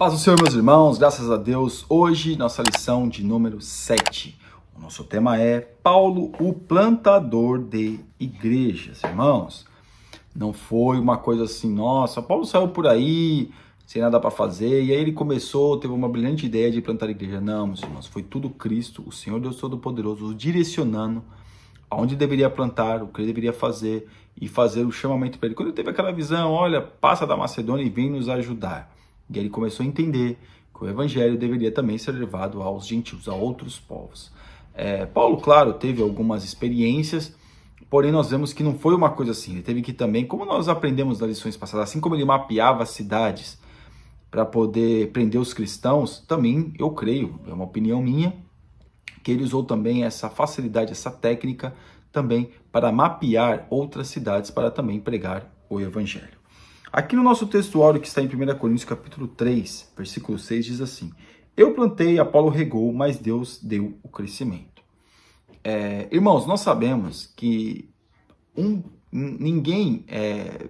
Paz do Senhor, meus irmãos, graças a Deus. Hoje, nossa lição de número 7. O nosso tema é Paulo, o plantador de igrejas. Irmãos, não foi uma coisa assim, nossa, Paulo saiu por aí sem nada para fazer, e aí ele começou, teve uma brilhante ideia de plantar igreja. Não, meus irmãos, foi tudo Cristo, o Senhor Deus Todo-Poderoso, o direcionando aonde deveria plantar, o que ele deveria fazer e fazer o chamamento para ele. Quando ele teve aquela visão, olha, passa da Macedônia e vem nos ajudar. E ele começou a entender que o evangelho deveria também ser levado aos gentios, a outros povos. É, Paulo, claro, teve algumas experiências, porém nós vemos que não foi uma coisa assim. Ele teve que também, como nós aprendemos nas lições passadas, assim como ele mapeava as cidades para poder prender os cristãos, também eu creio, é uma opinião minha, que ele usou também essa facilidade, essa técnica também para mapear outras cidades para também pregar o evangelho. Aqui no nosso textual que está em 1 Coríntios capítulo 3, versículo 6, diz assim, Eu plantei, Apolo regou, mas Deus deu o crescimento. É, irmãos, nós sabemos que um, ninguém é,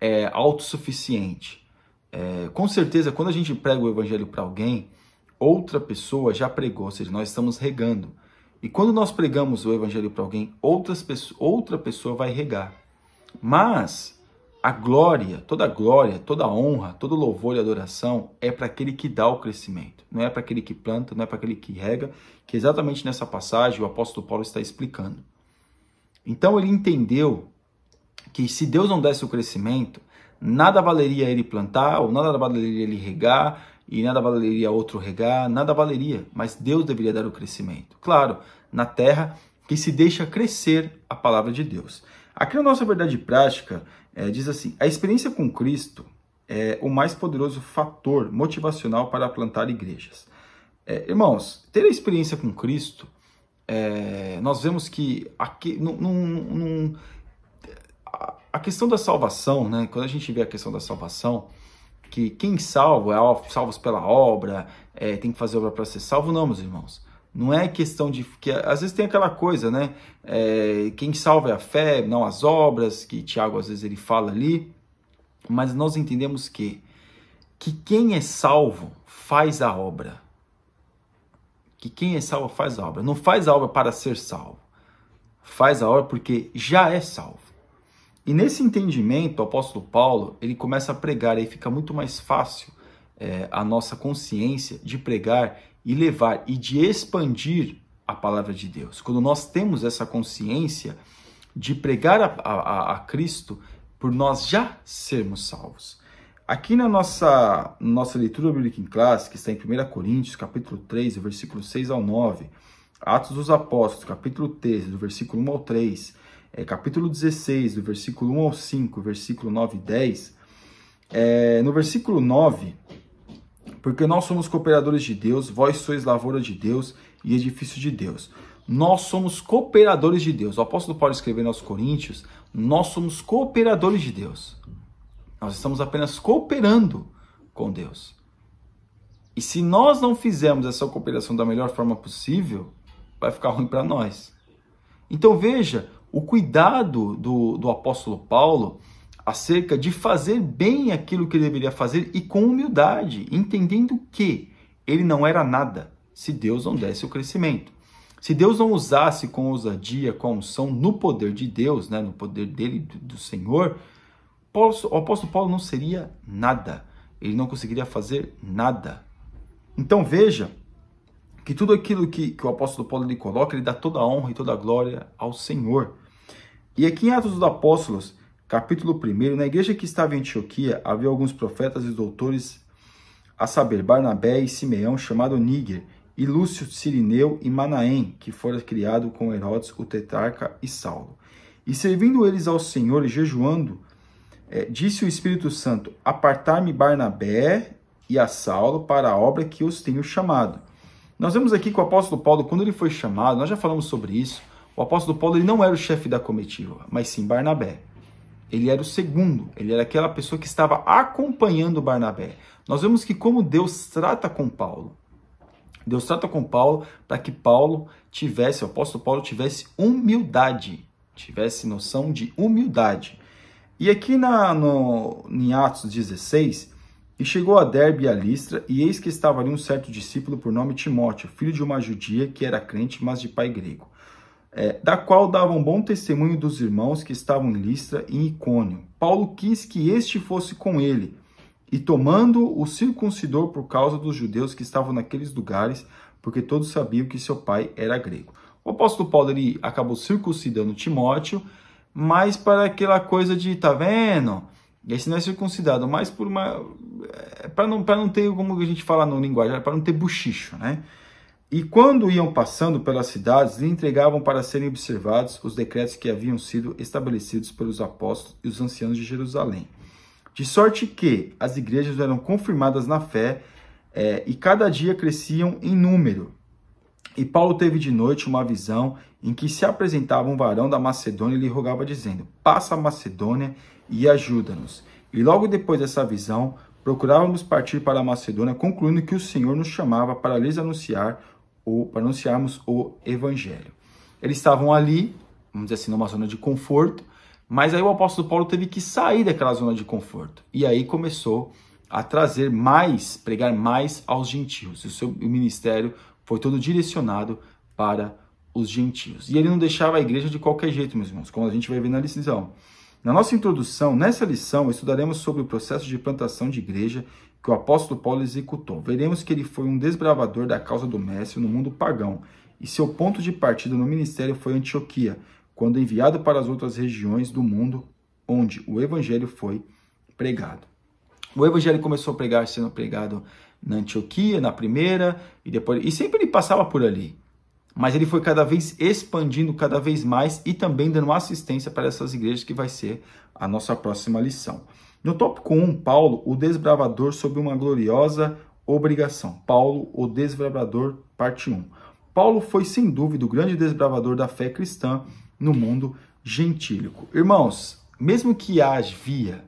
é autossuficiente. É, com certeza, quando a gente prega o evangelho para alguém, outra pessoa já pregou, ou seja, nós estamos regando. E quando nós pregamos o evangelho para alguém, outras, outra pessoa vai regar. Mas a glória, toda a glória, toda a honra, todo louvor e adoração é para aquele que dá o crescimento, não é para aquele que planta, não é para aquele que rega, que exatamente nessa passagem o apóstolo Paulo está explicando. Então ele entendeu que se Deus não desse o crescimento, nada valeria ele plantar, ou nada valeria ele regar, e nada valeria outro regar, nada valeria, mas Deus deveria dar o crescimento. Claro, na terra que se deixa crescer a palavra de Deus. Aqui na nossa verdade prática, é, diz assim: a experiência com Cristo é o mais poderoso fator motivacional para plantar igrejas. É, irmãos, ter a experiência com Cristo, é, nós vemos que aqui, num, num, a questão da salvação, né? quando a gente vê a questão da salvação, que quem salva é salvos pela obra, é, tem que fazer obra para ser salvo, não, meus irmãos. Não é questão de. que Às vezes tem aquela coisa, né? É, quem salva é a fé, não as obras, que Tiago às vezes ele fala ali. Mas nós entendemos que, que quem é salvo faz a obra. Que quem é salvo faz a obra. Não faz a obra para ser salvo. Faz a obra porque já é salvo. E nesse entendimento, o apóstolo Paulo ele começa a pregar, aí fica muito mais fácil é, a nossa consciência de pregar e levar e de expandir a palavra de Deus. Quando nós temos essa consciência de pregar a, a, a Cristo por nós já sermos salvos. Aqui na nossa, nossa leitura bíblica em classe, que está em 1 Coríntios, capítulo 3, versículo 6 ao 9, Atos dos Apóstolos, capítulo 13, do versículo 1 ao 3, é, capítulo 16, do versículo 1 ao 5, versículo 9 e 10, é, no versículo 9, porque nós somos cooperadores de Deus, vós sois lavoura de Deus e edifício de Deus. Nós somos cooperadores de Deus. O apóstolo Paulo escreveu aos Coríntios, nós somos cooperadores de Deus. Nós estamos apenas cooperando com Deus. E se nós não fizermos essa cooperação da melhor forma possível, vai ficar ruim para nós. Então veja o cuidado do, do apóstolo Paulo acerca de fazer bem aquilo que ele deveria fazer e com humildade, entendendo que ele não era nada se Deus não desse o crescimento. Se Deus não usasse com ousadia, com a unção, no poder de Deus, né, no poder dele, do, do Senhor, Paulo, o apóstolo Paulo não seria nada. Ele não conseguiria fazer nada. Então veja que tudo aquilo que, que o apóstolo Paulo lhe coloca, ele dá toda a honra e toda a glória ao Senhor. E aqui em Atos dos Apóstolos, capítulo 1. Na igreja que estava em Antioquia havia alguns profetas e doutores, a saber, Barnabé e Simeão, chamado Níger, e Lúcio Cirineu e Manaém, que fora criado com Herodes, o Tetarca e Saulo. E servindo eles ao Senhor e jejuando, é, disse o Espírito Santo: Apartar-me Barnabé e a Saulo para a obra que os tenho chamado. Nós vemos aqui que o apóstolo Paulo, quando ele foi chamado, nós já falamos sobre isso, o apóstolo Paulo ele não era o chefe da comitiva, mas sim Barnabé. Ele era o segundo, ele era aquela pessoa que estava acompanhando Barnabé. Nós vemos que como Deus trata com Paulo. Deus trata com Paulo para que Paulo tivesse, o apóstolo Paulo tivesse humildade, tivesse noção de humildade. E aqui na, no, em Atos 16, e chegou a Derbe e a Listra, e eis que estava ali um certo discípulo por nome Timóteo, filho de uma judia que era crente, mas de pai grego é, da qual davam bom testemunho dos irmãos que estavam em Listra e Icônio. Paulo quis que este fosse com ele, e tomando o circuncidor por causa dos judeus que estavam naqueles lugares, porque todos sabiam que seu pai era grego. O apóstolo Paulo ele acabou circuncidando Timóteo, mas para aquela coisa de, tá vendo? Esse não é circuncidado, mas por uma. É, para não, não ter, como a gente fala no linguagem para não ter buchicho, né? E quando iam passando pelas cidades, lhe entregavam para serem observados os decretos que haviam sido estabelecidos pelos apóstolos e os anciãos de Jerusalém. De sorte que as igrejas eram confirmadas na fé é, e cada dia cresciam em número. E Paulo teve de noite uma visão em que se apresentava um varão da Macedônia e lhe rogava, dizendo: Passa a Macedônia e ajuda-nos. E logo depois dessa visão, procurávamos partir para a Macedônia, concluindo que o Senhor nos chamava para lhes anunciar ou para anunciarmos o evangelho. Eles estavam ali, vamos dizer assim, numa zona de conforto, mas aí o apóstolo Paulo teve que sair daquela zona de conforto. E aí começou a trazer mais, pregar mais aos gentios. o seu ministério foi todo direcionado para os gentios. E ele não deixava a igreja de qualquer jeito, meus irmãos, como a gente vai ver na lição. Na nossa introdução, nessa lição, estudaremos sobre o processo de plantação de igreja que o apóstolo Paulo executou. Veremos que ele foi um desbravador da causa do mestre no mundo pagão, e seu ponto de partida no ministério foi Antioquia, quando enviado para as outras regiões do mundo onde o evangelho foi pregado. O evangelho começou a pregar sendo pregado na Antioquia, na primeira, e depois e sempre ele passava por ali. Mas ele foi cada vez expandindo cada vez mais e também dando assistência para essas igrejas que vai ser a nossa próxima lição. No tópico 1, Paulo, o desbravador sob uma gloriosa obrigação. Paulo, o desbravador, parte 1. Paulo foi sem dúvida o grande desbravador da fé cristã no mundo gentílico. Irmãos, mesmo que havia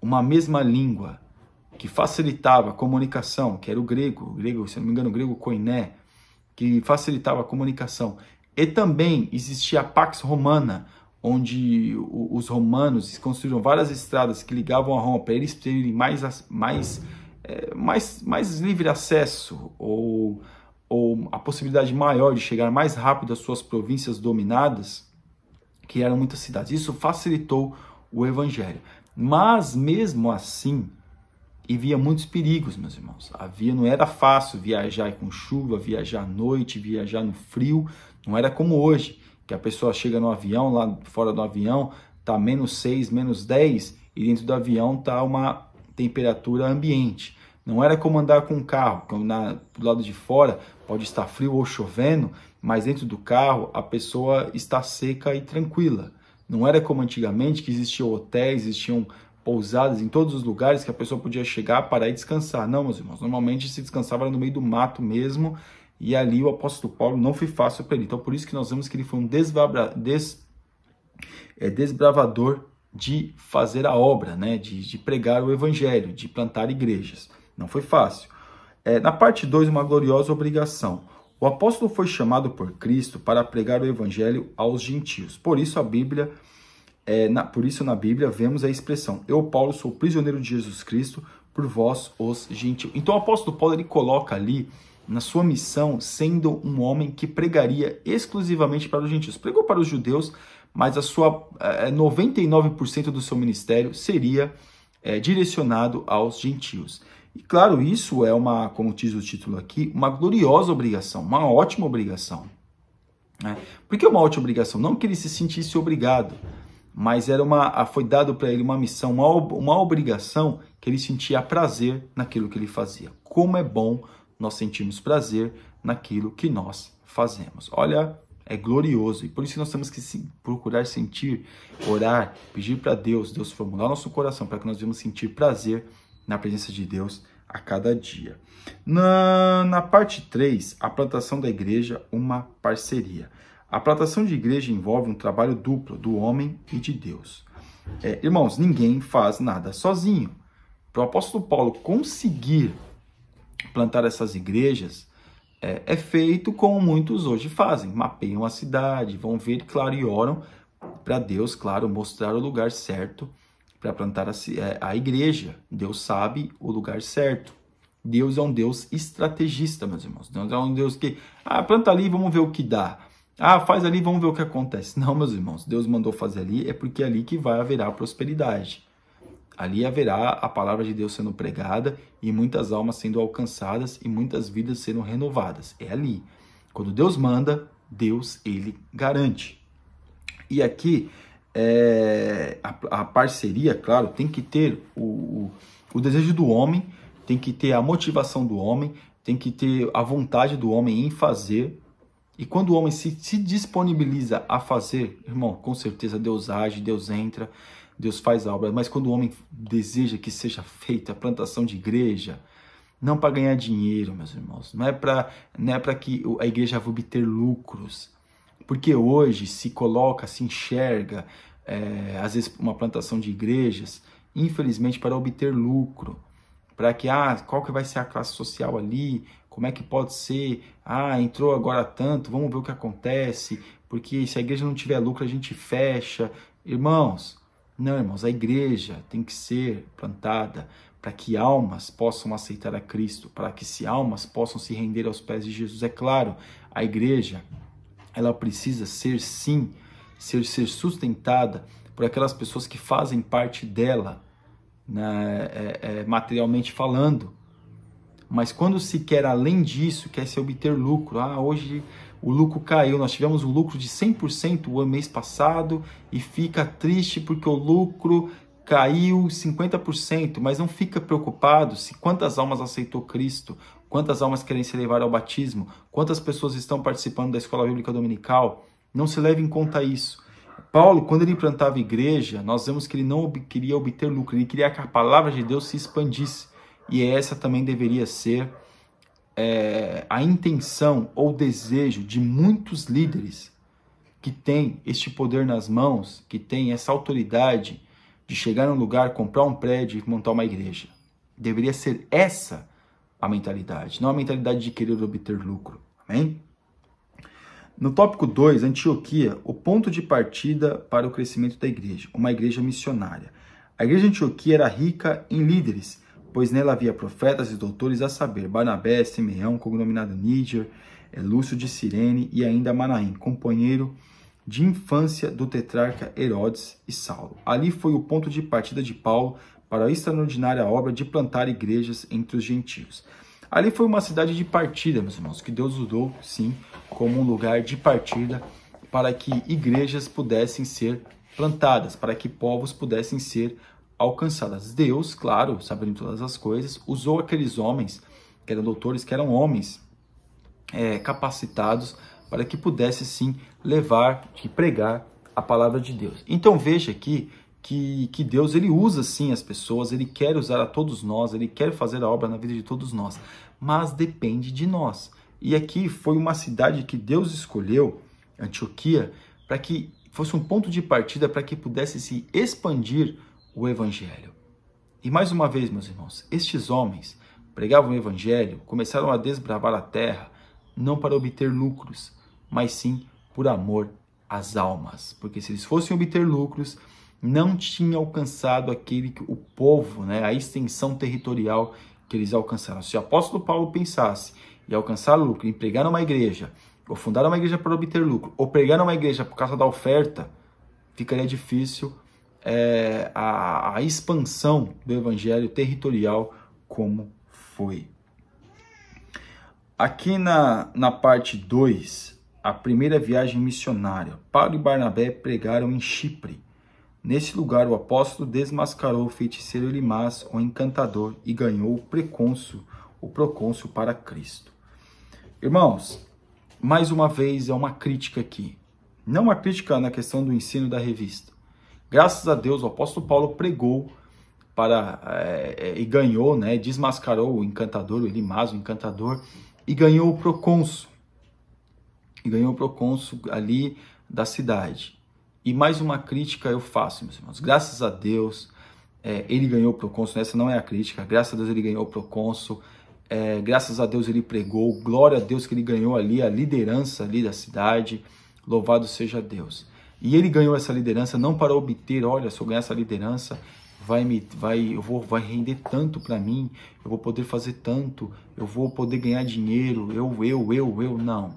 uma mesma língua que facilitava a comunicação, que era o grego, o grego, se não me engano, o grego koiné, que facilitava a comunicação, e também existia a Pax Romana, onde os romanos construíram várias estradas que ligavam a Roma para eles terem mais, mais, é, mais, mais livre acesso ou, ou a possibilidade maior de chegar mais rápido às suas províncias dominadas, que eram muitas cidades. Isso facilitou o evangelho. Mas mesmo assim, havia muitos perigos, meus irmãos. Havia não era fácil viajar com chuva, viajar à noite, viajar no frio, não era como hoje que a pessoa chega no avião, lá fora do avião, tá menos 6, menos 10 e dentro do avião tá uma temperatura ambiente. Não era como andar com um carro, que na, do lado de fora pode estar frio ou chovendo, mas dentro do carro a pessoa está seca e tranquila. Não era como antigamente que existiam hotéis, existiam pousadas em todos os lugares que a pessoa podia chegar, parar e descansar. Não, meus irmãos, normalmente se descansava no meio do mato mesmo e ali o apóstolo Paulo não foi fácil para ele. Então, por isso que nós vemos que ele foi um des, é, desbravador de fazer a obra, né? de, de pregar o evangelho, de plantar igrejas. Não foi fácil. É, na parte 2, uma gloriosa obrigação. O apóstolo foi chamado por Cristo para pregar o evangelho aos gentios. Por isso a Bíblia, é, na, por isso na Bíblia vemos a expressão: Eu Paulo sou prisioneiro de Jesus Cristo por vós os gentios. Então o apóstolo Paulo ele coloca ali na sua missão sendo um homem que pregaria exclusivamente para os gentios. Pregou para os judeus, mas a sua 99% eh, do seu ministério seria é, direcionado aos gentios. E claro, isso é uma, como diz o título aqui, uma gloriosa obrigação, uma ótima obrigação. Né? Por que uma ótima obrigação? Não que ele se sentisse obrigado, mas era uma, foi dado para ele uma missão, uma, uma obrigação que ele sentia prazer naquilo que ele fazia. Como é bom nós sentimos prazer naquilo que nós fazemos. Olha, é glorioso e por isso nós temos que sim, procurar sentir, orar, pedir para Deus, Deus formular nosso coração para que nós venhamos sentir prazer na presença de Deus a cada dia. Na, na parte 3, a plantação da igreja, uma parceria. A plantação de igreja envolve um trabalho duplo do homem e de Deus. É, irmãos, ninguém faz nada sozinho. Para o apóstolo Paulo conseguir plantar essas igrejas é, é feito como muitos hoje fazem: mapeiam a cidade, vão ver, claro, e oram para Deus, claro, mostrar o lugar certo para plantar a, é, a igreja. Deus sabe o lugar certo. Deus é um Deus estrategista, meus irmãos. Deus é um Deus que, ah, planta ali, vamos ver o que dá. Ah, faz ali, vamos ver o que acontece. Não, meus irmãos, Deus mandou fazer ali, é porque é ali que vai haverá prosperidade. Ali haverá a palavra de Deus sendo pregada e muitas almas sendo alcançadas e muitas vidas sendo renovadas. É ali. Quando Deus manda, Deus ele garante. E aqui é, a, a, parceria, claro, tem que ter o, o, o desejo do homem, tem que ter a motivação do homem, tem que ter a vontade do homem em fazer. E quando o homem se, se disponibiliza a fazer, irmão, com certeza Deus age, Deus entra. Deus faz a obra. Mas quando o homem deseja que seja feita a plantação de igreja, não para ganhar dinheiro, meus irmãos, não é para não é para que a igreja vá obter lucros, porque hoje se coloca, se enxerga é, às vezes uma plantação de igrejas, infelizmente para obter lucro, para que ah qual que vai ser a classe social ali, como é que pode ser, ah entrou agora tanto, vamos ver o que acontece, porque se a igreja não tiver lucro a gente fecha, irmãos não, irmãos, a igreja tem que ser plantada para que almas possam aceitar a Cristo, para que se almas possam se render aos pés de Jesus. É claro, a igreja, ela precisa ser sim, ser, ser sustentada por aquelas pessoas que fazem parte dela, né, é, é, materialmente falando. Mas quando se quer além disso, quer se obter lucro. Ah, hoje o lucro caiu. Nós tivemos um lucro de 100% o mês passado e fica triste porque o lucro caiu 50%, mas não fica preocupado se quantas almas aceitou Cristo, quantas almas querem se levar ao batismo, quantas pessoas estão participando da escola bíblica dominical. Não se leve em conta isso. Paulo, quando ele plantava igreja, nós vemos que ele não queria obter lucro, ele queria que a palavra de Deus se expandisse. E essa também deveria ser é, a intenção ou desejo de muitos líderes que têm este poder nas mãos, que têm essa autoridade de chegar num lugar, comprar um prédio e montar uma igreja. Deveria ser essa a mentalidade, não a mentalidade de querer obter lucro. Amém? No tópico 2, Antioquia, o ponto de partida para o crescimento da igreja, uma igreja missionária. A igreja de Antioquia era rica em líderes pois nela havia profetas e doutores a saber, Barnabé, Simeão, cognominado Níger, é Lúcio de Sirene e ainda Manaim, companheiro de infância do tetrarca Herodes e Saulo. Ali foi o ponto de partida de Paulo para a extraordinária obra de plantar igrejas entre os gentios. Ali foi uma cidade de partida, meus irmãos, que Deus usou, sim, como um lugar de partida para que igrejas pudessem ser plantadas, para que povos pudessem ser alcançadas. Deus, claro, sabendo todas as coisas, usou aqueles homens, que eram doutores, que eram homens é, capacitados para que pudesse sim levar e pregar a palavra de Deus. Então veja aqui que, que Deus ele usa sim as pessoas, ele quer usar a todos nós, ele quer fazer a obra na vida de todos nós, mas depende de nós. E aqui foi uma cidade que Deus escolheu, Antioquia, para que fosse um ponto de partida para que pudesse se expandir o Evangelho. E mais uma vez, meus irmãos, estes homens pregavam o Evangelho, começaram a desbravar a terra, não para obter lucros, mas sim por amor às almas. Porque se eles fossem obter lucros, não tinha alcançado aquele que o povo, né, a extensão territorial que eles alcançaram. Se o apóstolo Paulo pensasse em alcançar lucro, em pregar numa igreja, ou fundar uma igreja para obter lucro, ou pregar numa igreja por causa da oferta, ficaria difícil é, a, a expansão do evangelho territorial como foi. Aqui na, na parte 2, a primeira viagem missionária, Paulo e Barnabé pregaram em Chipre. Nesse lugar, o apóstolo desmascarou o feiticeiro Limas o encantador, e ganhou o precônsul, o procônsul para Cristo. Irmãos, mais uma vez é uma crítica aqui. Não uma crítica na questão do ensino da revista, Graças a Deus, o apóstolo Paulo pregou para é, e ganhou, né, desmascarou o encantador, o Elimas, o encantador, e ganhou o procônsul. E ganhou o procônsul ali da cidade. E mais uma crítica eu faço, meus irmãos. Graças a Deus, é, ele ganhou o procônsul. Essa não é a crítica. Graças a Deus, ele ganhou o procônsul. É, graças a Deus, ele pregou. Glória a Deus que ele ganhou ali a liderança ali da cidade. Louvado seja Deus. E ele ganhou essa liderança não para obter, olha, se eu ganhar essa liderança, vai me vai eu vou vai render tanto para mim, eu vou poder fazer tanto, eu vou poder ganhar dinheiro, eu eu eu eu não.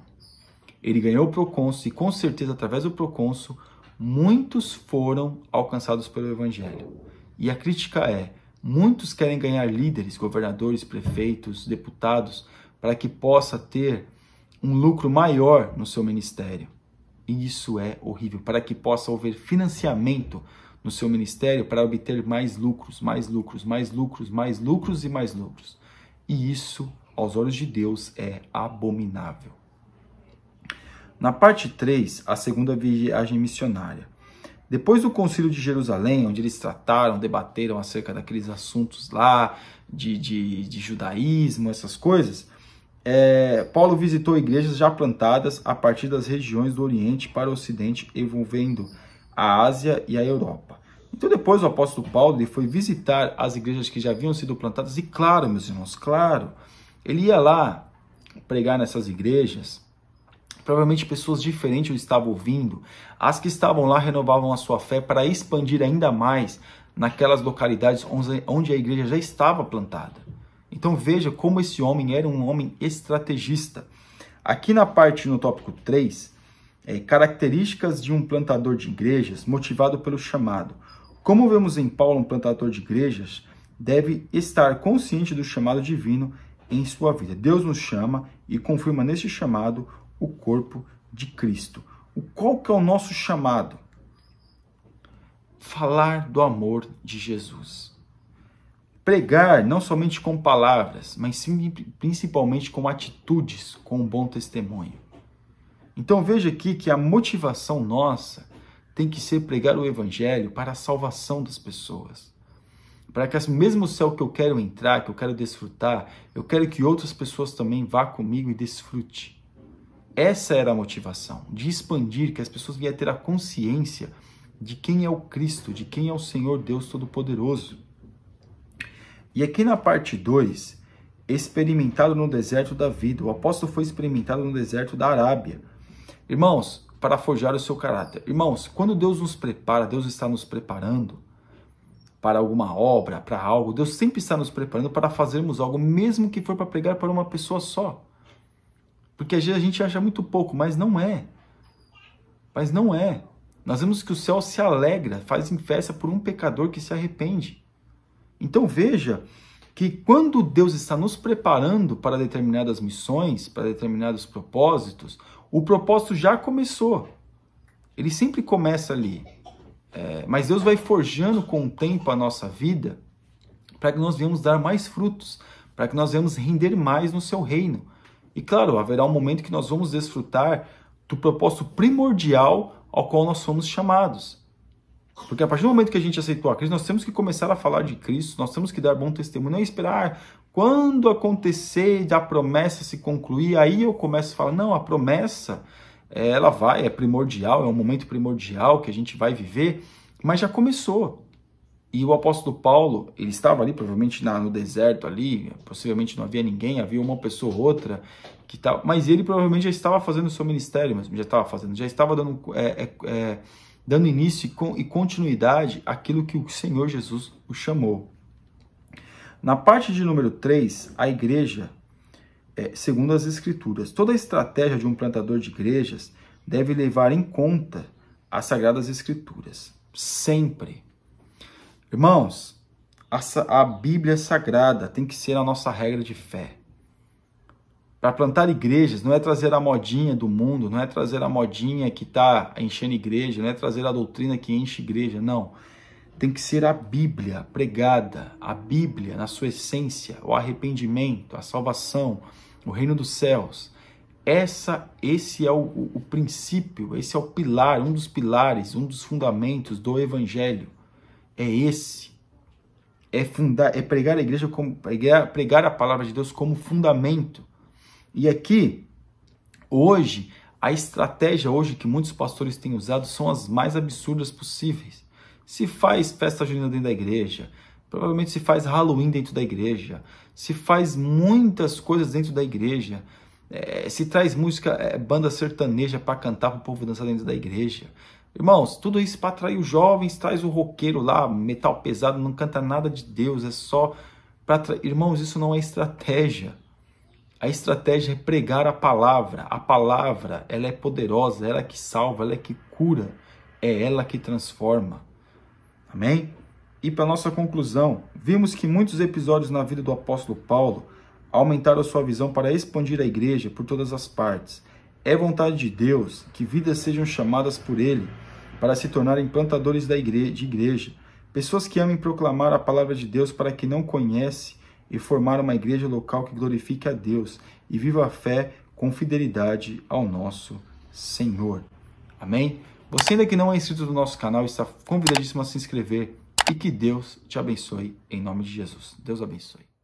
Ele ganhou o proconso e com certeza através do proconso muitos foram alcançados pelo evangelho. E a crítica é: muitos querem ganhar líderes, governadores, prefeitos, deputados para que possa ter um lucro maior no seu ministério. E isso é horrível. Para que possa haver financiamento no seu ministério para obter mais lucros, mais lucros, mais lucros, mais lucros e mais lucros. E isso, aos olhos de Deus, é abominável. Na parte 3, a segunda viagem missionária. Depois do Concílio de Jerusalém, onde eles trataram, debateram acerca daqueles assuntos lá de, de, de judaísmo, essas coisas, é, Paulo visitou igrejas já plantadas a partir das regiões do Oriente para o Ocidente, envolvendo a Ásia e a Europa. Então, depois o apóstolo Paulo ele foi visitar as igrejas que já haviam sido plantadas, e claro, meus irmãos, claro, ele ia lá pregar nessas igrejas. Provavelmente pessoas diferentes o estavam ouvindo. As que estavam lá renovavam a sua fé para expandir ainda mais naquelas localidades onde a igreja já estava plantada. Então veja como esse homem era um homem estrategista. Aqui na parte no tópico 3, é, características de um plantador de igrejas motivado pelo chamado. Como vemos em Paulo, um plantador de igrejas deve estar consciente do chamado divino em sua vida. Deus nos chama e confirma nesse chamado o corpo de Cristo. O qual que é o nosso chamado? Falar do amor de Jesus. Pregar não somente com palavras, mas sim, principalmente com atitudes, com um bom testemunho. Então veja aqui que a motivação nossa tem que ser pregar o evangelho para a salvação das pessoas. Para que mesmo o céu que eu quero entrar, que eu quero desfrutar, eu quero que outras pessoas também vá comigo e desfrute. Essa era a motivação, de expandir, que as pessoas vieram ter a consciência de quem é o Cristo, de quem é o Senhor Deus Todo-Poderoso. E aqui na parte 2, experimentado no deserto da vida. O apóstolo foi experimentado no deserto da Arábia. Irmãos, para forjar o seu caráter. Irmãos, quando Deus nos prepara, Deus está nos preparando para alguma obra, para algo. Deus sempre está nos preparando para fazermos algo, mesmo que for para pregar para uma pessoa só. Porque às vezes a gente acha muito pouco, mas não é. Mas não é. Nós vemos que o céu se alegra, faz festa por um pecador que se arrepende. Então veja que quando Deus está nos preparando para determinadas missões, para determinados propósitos, o propósito já começou. Ele sempre começa ali. É, mas Deus vai forjando com o tempo a nossa vida para que nós venhamos dar mais frutos, para que nós venhamos render mais no seu reino. E claro, haverá um momento que nós vamos desfrutar do propósito primordial ao qual nós somos chamados. Porque a partir do momento que a gente aceitou a Cristo, nós temos que começar a falar de Cristo, nós temos que dar bom testemunho, não é esperar quando acontecer a promessa se concluir, aí eu começo a falar, não, a promessa, ela vai, é primordial, é um momento primordial que a gente vai viver, mas já começou. E o apóstolo Paulo, ele estava ali, provavelmente na, no deserto ali, possivelmente não havia ninguém, havia uma pessoa ou outra, que tal, mas ele provavelmente já estava fazendo o seu ministério, mas já estava fazendo, já estava dando é, é, é dando início e continuidade àquilo que o Senhor Jesus o chamou. Na parte de número 3, a igreja, é, segundo as Escrituras, toda a estratégia de um plantador de igrejas deve levar em conta as Sagradas Escrituras, sempre. Irmãos, a Bíblia é Sagrada tem que ser a nossa regra de fé. Para plantar igrejas não é trazer a modinha do mundo, não é trazer a modinha que está enchendo igreja, não é trazer a doutrina que enche igreja, não. Tem que ser a Bíblia pregada, a Bíblia na sua essência, o arrependimento, a salvação, o reino dos céus. Essa, esse é o, o, o princípio, esse é o pilar, um dos pilares, um dos fundamentos do Evangelho. É esse é fundar, é pregar a igreja como é pregar a palavra de Deus como fundamento e aqui, hoje, a estratégia hoje que muitos pastores têm usado são as mais absurdas possíveis. Se faz festa junina dentro da igreja, provavelmente se faz Halloween dentro da igreja, se faz muitas coisas dentro da igreja, é, se traz música, é, banda sertaneja para cantar para o povo dançar dentro da igreja. Irmãos, tudo isso para atrair os jovens, traz o roqueiro lá, metal pesado, não canta nada de Deus, é só para atrair. Irmãos, isso não é estratégia. A estratégia é pregar a palavra. A palavra, ela é poderosa, ela é que salva, ela é que cura, é ela que transforma. Amém? E para nossa conclusão, vimos que muitos episódios na vida do apóstolo Paulo aumentaram a sua visão para expandir a igreja por todas as partes. É vontade de Deus que vidas sejam chamadas por ele para se tornarem plantadores da igreja, de igreja, pessoas que amem proclamar a palavra de Deus para quem não conhece e formar uma igreja local que glorifique a Deus e viva a fé com fidelidade ao nosso Senhor. Amém? Você ainda que não é inscrito no nosso canal está convidadíssimo a se inscrever e que Deus te abençoe em nome de Jesus. Deus abençoe.